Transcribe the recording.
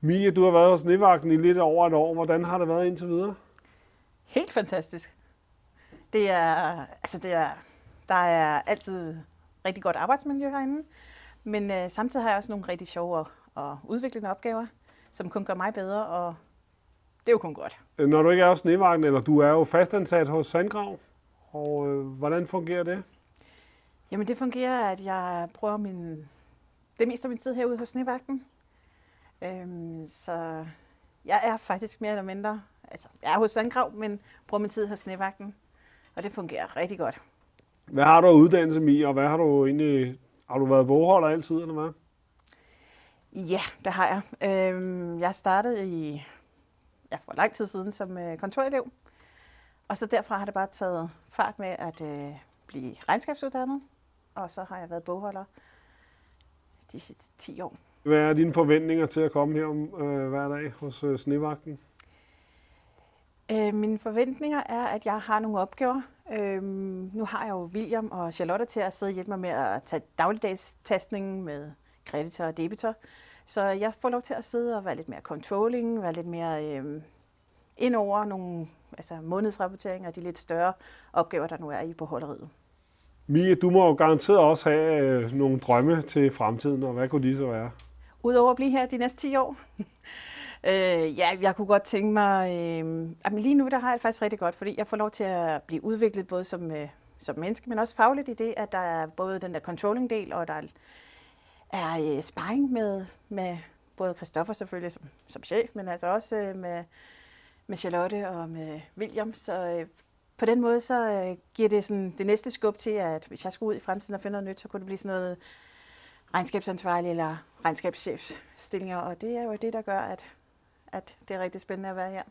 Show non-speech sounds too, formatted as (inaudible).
Mia, du har været hos Nevagten i lidt over et år. Hvordan har det været indtil videre? Helt fantastisk. Det er, altså det er, der er altid rigtig godt arbejdsmiljø herinde, men øh, samtidig har jeg også nogle rigtig sjove og, og udviklende opgaver, som kun gør mig bedre, og det er jo kun godt. Øh, når du ikke er hos Nevagten, eller du er jo fastansat hos Sandgrav, og øh, hvordan fungerer det? Jamen det fungerer, at jeg bruger min, det meste af min tid herude hos Snevagten, Øhm, så jeg er faktisk mere eller mindre, altså jeg er hos Sandgrav, men bruger min tid hos Snevagten, og det fungerer rigtig godt. Hvad har du uddannelse i, og hvad har du egentlig, har du været bogholder altid, eller hvad? Ja, det har jeg. Øhm, jeg startede i, ja, for lang tid siden som øh, kontorelev, og så derfra har det bare taget fart med at øh, blive regnskabsuddannet, og så har jeg været bogholder de sidste 10 år. Hvad er dine forventninger til at komme her om, øh, hver dag hos øh, Snevagten? Øh, mine forventninger er, at jeg har nogle opgaver. Øh, nu har jeg jo William og Charlotte til at sidde og hjælpe mig med at tage dagligdagstastningen med kreditor og debitor. Så jeg får lov til at sidde og være lidt mere controlling, være lidt mere øh, ind over nogle altså månedsrapporteringer og de lidt større opgaver, der nu er i på holderiet. Mie, du må jo garanteret også have øh, nogle drømme til fremtiden, og hvad kunne de så være? over at blive her de næste 10 år? (laughs) Øh, ja, jeg kunne godt tænke mig... Øh, at lige nu der har jeg det faktisk rigtig godt, fordi jeg får lov til at blive udviklet både som, øh, som menneske, men også fagligt i det, at der er både den der controlling-del, og der er øh, sparring med, med både Christoffer selvfølgelig som, som chef, men altså også øh, med, med Charlotte og med William. Så øh, på den måde så øh, giver det sådan det næste skub til, at hvis jeg skulle ud i fremtiden og finde noget nyt, så kunne det blive sådan noget regnskabsansvarlig eller stillinger, og det er jo det, der gør, at, at det er rigtig spændende at være her.